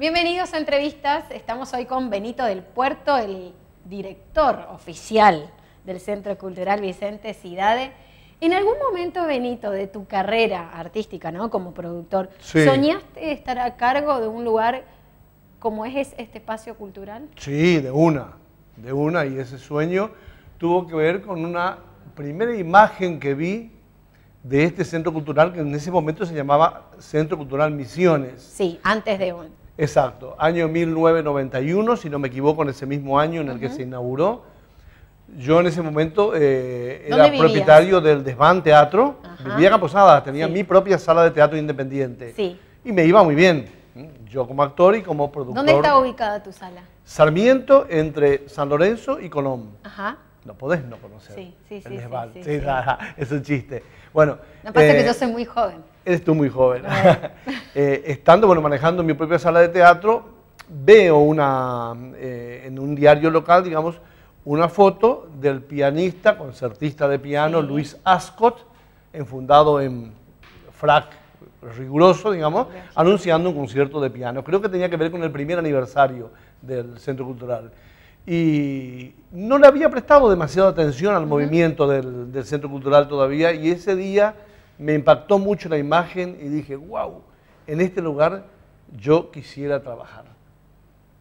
Bienvenidos a Entrevistas. Estamos hoy con Benito del Puerto, el director oficial del Centro Cultural Vicente Cidade. En algún momento, Benito, de tu carrera artística, ¿no? Como productor, ¿soñaste estar a cargo de un lugar como es este espacio cultural? Sí, de una, de una, y ese sueño tuvo que ver con una primera imagen que vi de este centro cultural que en ese momento se llamaba Centro Cultural Misiones. Sí, antes de un... Exacto, año 1991, si no me equivoco, en ese mismo año en el que se inauguró. Yo en ese momento eh, era propietario del Desván Teatro, vivía en Posada, tenía mi propia sala de teatro independiente. Y me iba muy bien, yo como actor y como productor. ¿Dónde está ubicada tu sala? Sarmiento, entre San Lorenzo y Colón. Ajá no podés no conocer. Sí, sí, sí. es un chiste. Bueno. No pasa que eh, yo soy muy joven. Eres tú muy joven. Eh, estando, bueno, manejando mi propia sala de teatro, veo una, eh, en un diario local, digamos, una foto del pianista, concertista de piano, Luis Ascot, enfundado en frac riguroso, digamos, anunciando un concierto de piano. Creo que tenía que ver con el primer aniversario del Centro Cultural y no le había prestado demasiada atención al movimiento del, Centro Cultural todavía y ese día me impactó mucho la imagen y dije, wow, en este lugar yo quisiera trabajar.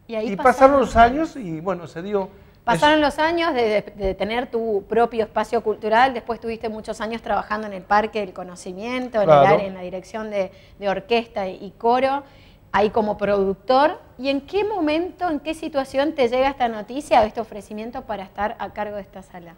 Y, ahí pasaron, los años y bueno, se dio... Pasaron los años de, tener tu propio espacio cultural, después tuviste muchos años trabajando en el Parque del Conocimiento, en, la dirección de, de orquesta y coro ahí como productor. ¿Y en qué momento, en qué situación te llega esta noticia o este ofrecimiento para estar a cargo de esta sala?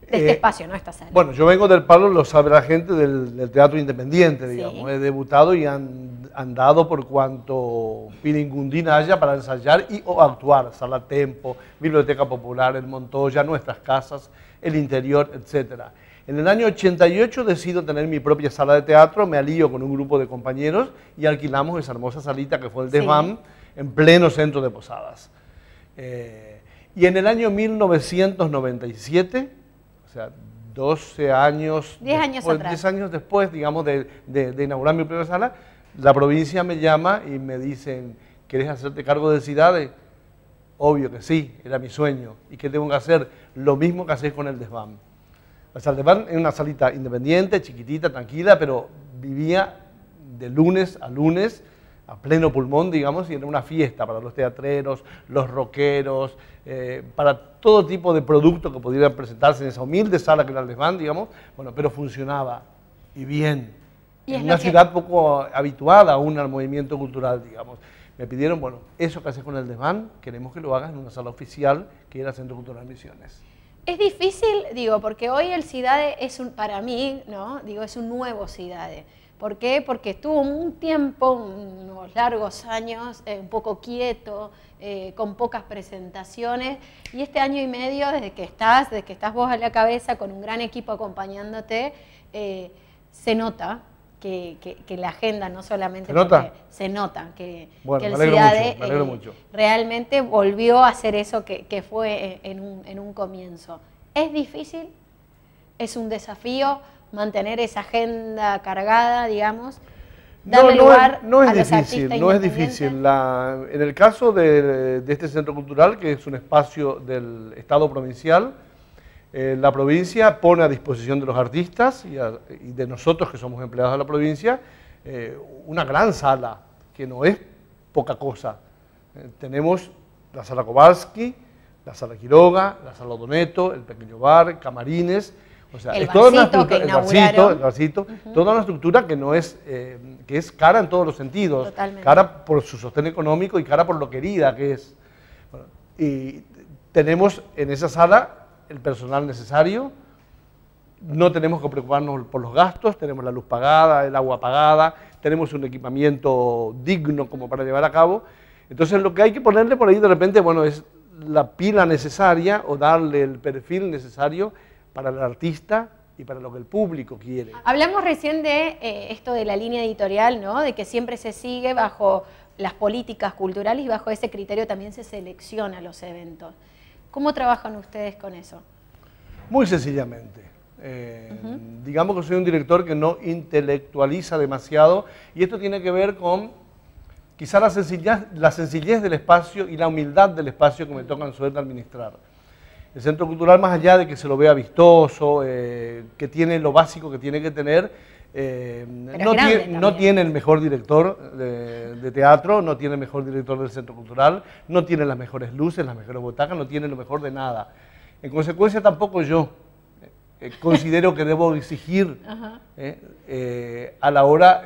De este eh, espacio, no esta sala. Bueno, yo vengo del palo, lo sabe la gente, del, teatro independiente, digamos. He debutado y han andado por cuanto piringundina haya para ensayar y o actuar. Sala Tempo, Biblioteca Popular, El Montoya, nuestras casas, el interior, etcétera. En el año 88 decido tener mi propia sala de teatro, me alío con un grupo de compañeros y alquilamos esa hermosa salita que fue el desván en pleno centro de Posadas. Eh, y en el año 1997, o sea, 12 años, 10 años, después, digamos, de, inaugurar mi propia sala, la provincia me llama y me dicen, ¿quieres hacerte cargo de ciudades? Obvio que sí, era mi sueño. ¿Y qué tengo que hacer? Lo mismo que hacéis con el desván desván en una salita independiente, chiquitita, tranquila, pero vivía de lunes a lunes a pleno pulmón, digamos, y era una fiesta para los teatreros, los rockeros, eh, para todo tipo de producto que pudieran presentarse en esa humilde sala que era desván, digamos, bueno, pero funcionaba y bien. ¿Y en una ciudad poco habituada aún al movimiento cultural, digamos. Me pidieron, bueno, eso que haces con el desván, queremos que lo hagas en una sala oficial que era Centro Cultural Misiones. Es difícil, digo, porque hoy el CIDADE es un, para mí, ¿no? Digo, es un nuevo CIDADE. ¿Por qué? Porque estuvo un tiempo, unos largos años, eh, un poco quieto, eh, con pocas presentaciones. Y este año y medio, desde que estás, desde que estás vos a la cabeza, con un gran equipo acompañándote, eh, se nota, que, la agenda, no solamente ¿Se nota? que, el eh, realmente volvió a hacer eso que, fue en un, comienzo. Es difícil, es un desafío mantener esa agenda cargada, digamos, no, lugar es, no, es, difícil, no es difícil. en el caso de, este centro cultural, que es un espacio del Estado provincial, eh, la provincia pone a disposición de los artistas y, de nosotros que somos empleados de la provincia eh, una gran sala, que no es poca cosa. Eh, tenemos la sala Kowalski, la sala Quiroga, la sala Doneto, el pequeño bar, camarines. O sea, es toda una estructura, el barcito, toda una estructura que no es, que es cara en todos los sentidos, cara por su sostén económico y cara por lo querida que es. y tenemos en esa sala el personal necesario, no tenemos que preocuparnos por los gastos, tenemos la luz pagada, el agua pagada, tenemos un equipamiento digno como para llevar a cabo. Entonces lo que hay que ponerle por ahí de repente, bueno, es la pila necesaria o darle el perfil necesario para el artista y para lo que el público quiere. Hablamos recién de eh, esto de la línea editorial, ¿no? De que siempre se sigue bajo las políticas culturales y bajo ese criterio también se selecciona los eventos. ¿Cómo trabajan ustedes con eso? Muy sencillamente. Eh, digamos que soy un director que no intelectualiza demasiado y esto tiene que ver con quizá la sencillez, la sencillez del espacio y la humildad del espacio que me tocan suerte administrar. El centro cultural, más allá de que se lo vea vistoso, eh, que tiene lo básico que tiene que tener, eh, no, tiene, el mejor director de, teatro, no tiene el mejor director del centro cultural, no tiene las mejores luces, las mejores botajas, no tiene lo mejor de nada. En consecuencia, tampoco yo eh, considero que debo exigir eh, a la hora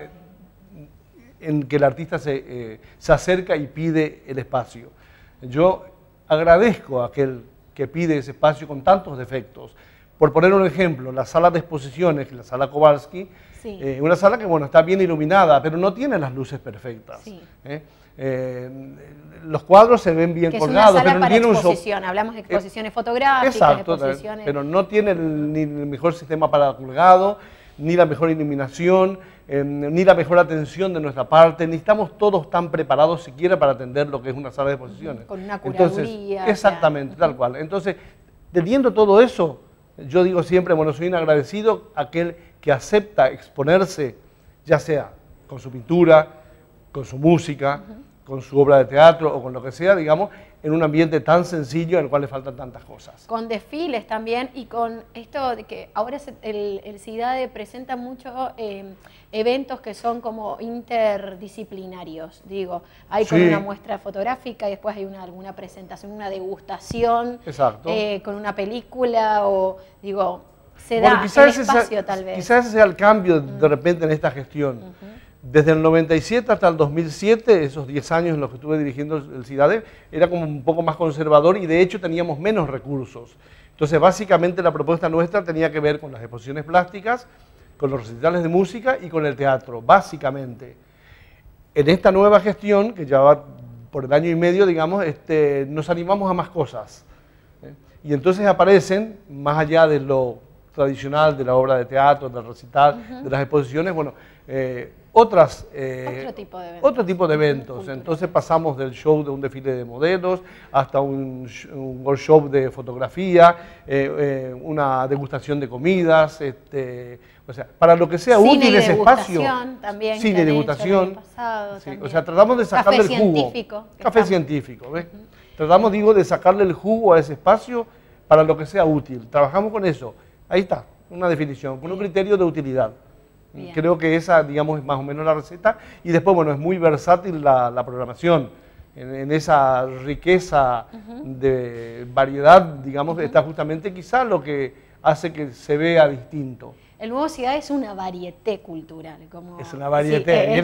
en que el artista se, se acerca y pide el espacio. Yo agradezco a aquel que pide ese espacio con tantos defectos, por poner un ejemplo, la sala de exposiciones, la sala Kowalski, eh, una sala que bueno, está bien iluminada, pero no tiene las luces perfectas. ¿eh? Eh, los cuadros se ven bien colgados. Es una pero para exposición, hablamos de exposiciones fotográficas, pero no tiene ni el mejor sistema para colgado, ni la mejor iluminación, em, ni la mejor atención de nuestra parte, ni estamos todos tan preparados siquiera para atender lo que es una sala de exposiciones. Con una curaduría. exactamente, tal cual. Entonces, teniendo todo eso, yo digo siempre, bueno, soy un agradecido aquel que acepta exponerse, ya sea con su pintura, con su música, con su obra de teatro o con lo que sea, digamos, en un ambiente tan sencillo en el cual le faltan tantas cosas. Con desfiles también y con esto de que ahora el, CIDADE presenta muchos eh, eventos que son como interdisciplinarios, digo, hay como una muestra fotográfica y después hay una, alguna presentación, una degustación, eh, con una película o digo, se da un espacio tal vez. Quizás ese sea el cambio de mm. repente en esta gestión. Desde el 97 hasta el 2007, esos 10 años en los que estuve dirigiendo el CIDADE, era como un poco más conservador y de hecho teníamos menos recursos. Entonces, básicamente la propuesta nuestra tenía que ver con las exposiciones plásticas, con los recitales de música y con el teatro, básicamente. En esta nueva gestión, que ya va por el año y medio, digamos, este, nos animamos a más cosas. ¿eh? Y entonces aparecen, más allá de lo tradicional, de la obra de teatro, del recital, de las exposiciones, bueno, eh, otras, eh, otro tipo de eventos. Entonces pasamos del show de un desfile de modelos hasta un, workshop de fotografía, eh, una degustación de comidas, este, o sea, para lo que sea útil ese espacio. También, degustación. Pasado, sí, O sea, tratamos de sacarle el jugo. Café científico, Tratamos, digo, de sacarle el jugo a ese espacio para lo que sea útil. Trabajamos con eso. Ahí está, una definición, con un criterio de utilidad. Creo que esa, digamos, es más o menos la receta. Y después, bueno, es muy versátil la, programación. En, esa riqueza de variedad, digamos, está justamente quizá lo que hace que se vea distinto. El Nuevo Ciudad es una varieté cultural. es una varieté.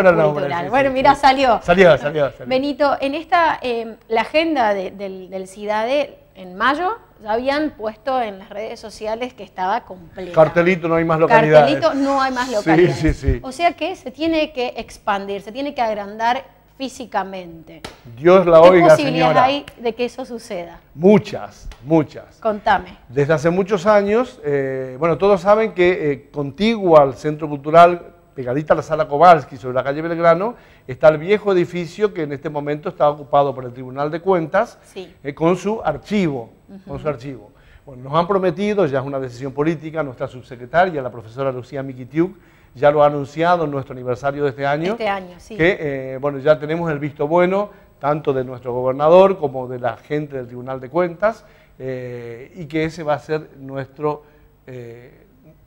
una cultural. bueno, mira, salió. Salió, salió. Benito, en esta, em, la agenda del, del CIDADE en mayo ya habían puesto en las redes sociales que estaba completo Cartelito, no hay más localidades. Cartelito, no hay más localidades. Sí, sí, sí. O sea que se tiene que expandir, se tiene que agrandar físicamente. Dios la oiga, ¿Qué posibilidades hay de que eso suceda? Muchas, muchas. Contame. Desde hace muchos años, eh, bueno, todos saben que eh, contigo al Centro Cultural pegadita a la sala Kowalski, sobre la calle Belgrano, está el viejo edificio que en este momento está ocupado por el Tribunal de Cuentas eh, con su archivo, con su archivo. Bueno, nos han prometido, ya es una decisión política, nuestra subsecretaria, la profesora Lucía Miquitiuk, ya lo ha anunciado en nuestro aniversario de este año. Este año, sí. Que, eh, bueno, ya tenemos el visto bueno, tanto de nuestro gobernador como de la gente del Tribunal de Cuentas, eh, y que ese va a ser nuestro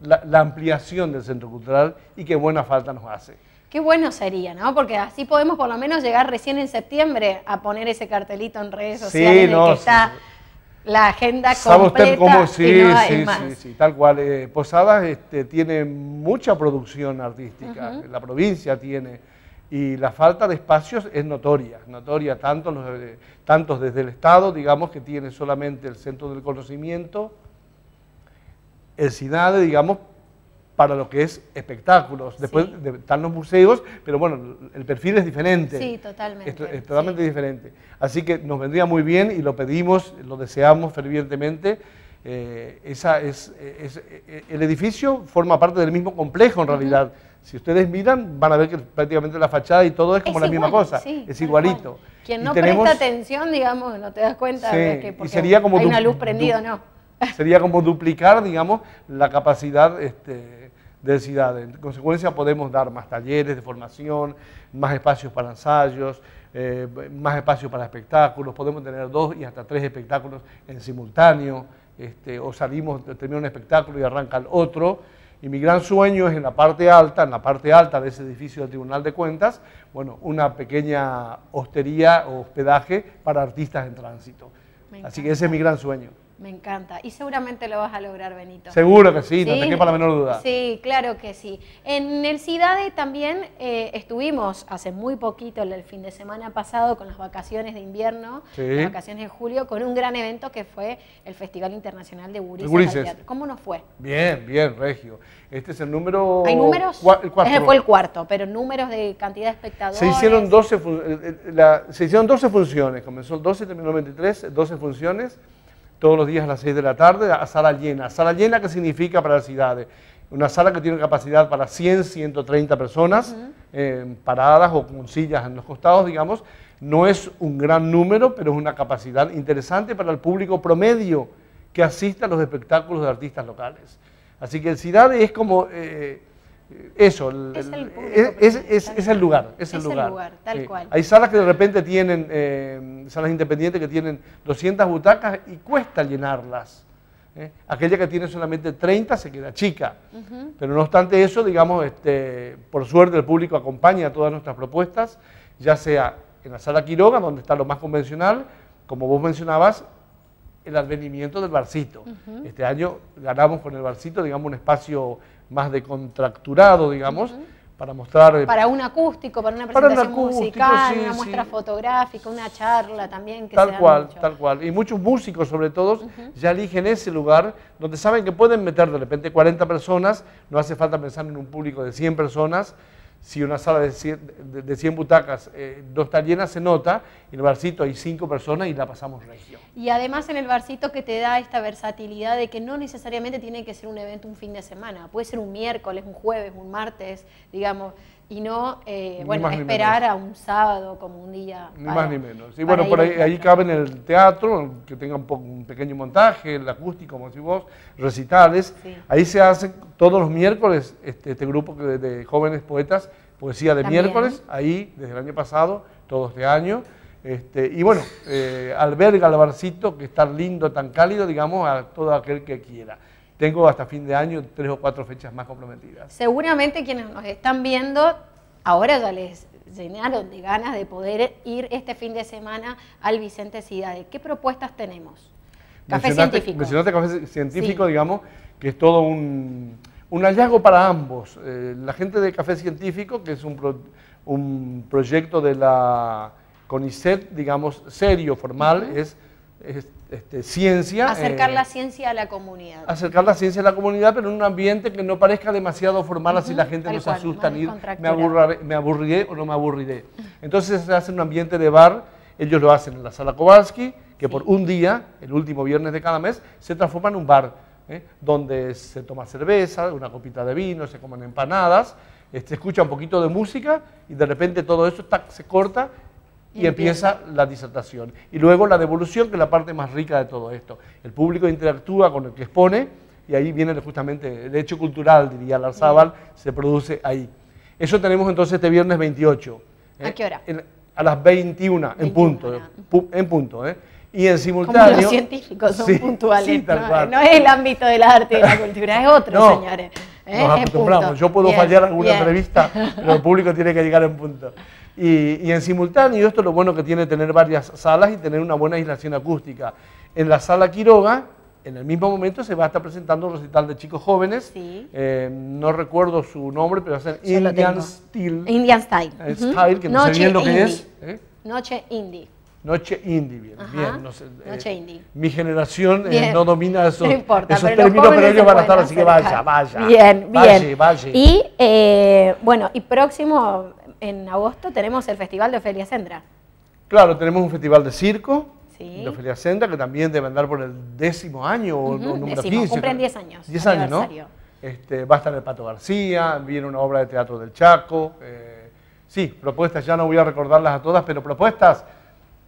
la, ampliación del centro cultural y qué buena falta nos hace. Qué bueno sería, ¿no? Porque así podemos por lo menos llegar recién en septiembre a poner ese cartelito en redes sociales en el que está la agenda completa. cómo? Sí, y sí, sí, sí, tal cual. Eh, Posadas este, tiene mucha producción artística, la provincia tiene, y la falta de espacios es notoria, notoria tanto, tantos desde el Estado, digamos, que tiene solamente el Centro del Conocimiento, el SINADE, digamos, para lo que es espectáculos. Después de están los museos, pero bueno, el perfil es diferente. Sí, totalmente. Es, totalmente diferente. Así que nos vendría muy bien y lo pedimos, lo deseamos fervientemente. Eh, esa es, e, e, el edificio forma parte del mismo complejo en realidad. Si ustedes miran, van a ver que prácticamente la fachada y todo es como la misma cosa. es igualito. Quien no presta atención, digamos, no te das cuenta. de que porque y sería hay una luz prendida, ¿no? Sería como duplicar, digamos, la capacidad este, de ciudad. En consecuencia, podemos dar más talleres de formación, más espacios para ensayos, eh, más espacios para espectáculos, podemos tener dos y hasta tres espectáculos en simultáneo, este, o salimos, termina un espectáculo y arranca el otro. Y mi gran sueño es en la parte alta, en la parte alta de ese edificio del Tribunal de Cuentas, bueno, una pequeña hostería o hospedaje para artistas en tránsito. Así que ese es mi gran sueño. Me encanta. Y seguramente lo vas a lograr, Benito. Seguro que sí, no te quepa la menor duda. Sí, claro que sí. En el CIDADE también eh, estuvimos hace muy poquito, el fin de semana pasado, con las vacaciones de invierno, las vacaciones de julio, con un gran evento que fue el Festival Internacional de Gurises. ¿Cómo nos fue? Bien, bien, Regio. Este es el número... ¿Hay números? el cuarto. fue el cuarto, pero números de cantidad de espectadores. Se hicieron 12, eh, eh, la, se hicieron 12 funciones, comenzó el 12, terminó el 23, 12 funciones todos los días a las 6 de la tarde a sala llena. Sala llena, ¿qué significa para las ciudades? Una sala que tiene capacidad para 100, 130 personas, eh, paradas o con sillas en los costados, digamos. No es un gran número, pero es una capacidad interesante para el público promedio que asista a los espectáculos de artistas locales. Así que el CIDADE es como eh, eso, es el, es, el lugar, es, el lugar. tal cual. Hay salas que de repente tienen, eh, salas independientes que tienen 200 butacas y cuesta llenarlas. ¿eh? Aquella que tiene solamente 30 se queda chica. Pero no obstante eso, digamos, este, por suerte el público acompaña todas nuestras propuestas, ya sea en la sala Quiroga, donde está lo más convencional, como vos mencionabas, el advenimiento del barcito. Este año ganamos con el barcito, digamos, un espacio más de contracturado, digamos, para mostrar... Eh, para un acústico, para una presentación musical, una muestra fotográfica, una charla también. tal cual, tal cual. Y muchos músicos, sobre todo, ya eligen ese lugar donde saben que pueden meter de repente 40 personas, no hace falta pensar en un público de 100 personas, si una sala de 100, de butacas eh, no está llena, se nota. En el barcito hay 5 personas y la pasamos regio. Y además en el barcito que te da esta versatilidad de que no necesariamente tiene que ser un evento un fin de semana. Puede ser un miércoles, un jueves, un martes, digamos y no, eh, bueno, esperar a un sábado como un día. Ni más ni menos. Y bueno, por ahí, ahí caben el teatro, que tenga un, pequeño montaje, el acústico, como decís vos, recitales. Ahí se hace todos los miércoles este, este grupo de, jóvenes poetas, poesía de miércoles, ahí desde el año pasado, todo este año. Este, y bueno, eh, alberga el barcito que está lindo, tan cálido, digamos, a todo aquel que quiera tengo hasta fin de año tres o cuatro fechas más comprometidas. Seguramente quienes nos están viendo ahora ya les llenaron de ganas de poder ir este fin de semana al Vicente Cidade. ¿Qué propuestas tenemos? Café científico. Mencionaste café científico, digamos, que es todo un, hallazgo para ambos. Eh, la gente de Café Científico, que es un, proyecto de la CONICET, digamos, serio, formal, es este, ciencia. Acercar eh, la ciencia a la comunidad. Acercar la ciencia a la comunidad, pero en un ambiente que no parezca demasiado formal, así la gente no se asusta ni me, me aburriré o no me aburriré. Entonces se hace un ambiente de bar, ellos lo hacen en la sala Kowalski, que por un día, el último viernes de cada mes, se transforma en un bar, ¿eh? donde se toma cerveza, una copita de vino, se comen empanadas, se este, escucha un poquito de música y de repente todo eso se corta y empieza. la disertación. Y luego la devolución, que es la parte más rica de todo esto. El público interactúa con el que expone y ahí viene justamente el hecho cultural, diría Larzábal, se produce ahí. Eso tenemos entonces este viernes 28. ¿eh? ¿A qué hora? a las 21, en punto. ¿eh? En punto, ¿eh? Y en simultáneo. Como los científicos son puntuales. no, es el ámbito del arte y y la cultura, es otro, señores. ¿eh? Nos acostumbramos. Yo puedo fallar alguna entrevista, pero el público tiene que llegar en punto. Y, en simultáneo, esto es lo bueno que tiene tener varias salas y tener una buena aislación acústica. En la sala Quiroga, en el mismo momento se va a estar presentando un recital de chicos jóvenes. Eh, no recuerdo su nombre, pero va a ser Indian Style. Indian eh, Style. que no Noche sé bien lo que es. ¿eh? Noche Indie. Noche indie, bien, bien Noche Indy. indie. Mi generación no domina esos, no importa, pero términos, pero ellos van a estar, así que vaya, vaya. Bien, vaya, bien. Vaya, y bueno, y próximo en agosto tenemos el Festival de Ofelia Sendra. Claro, tenemos un festival de circo, de Ofelia Sendra, que también debe andar por el décimo año o, número décimo, Cumplen 10 años. 10 años, ¿no? Este, va a estar el Pato García, viene una obra de teatro del Chaco. Eh, sí, propuestas, ya no voy a recordarlas a todas, pero propuestas.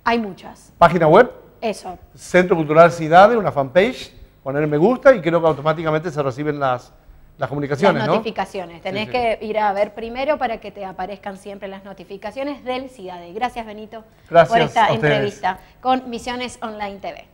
Hay muchas. Página web. Eso. Centro Cultural Cidade, una fanpage, poner me gusta y creo que automáticamente se reciben las, las comunicaciones. notificaciones. Tenés que ir a ver primero para que te aparezcan siempre las notificaciones del CIDADE. Gracias, Benito, por esta entrevista con Misiones Online TV.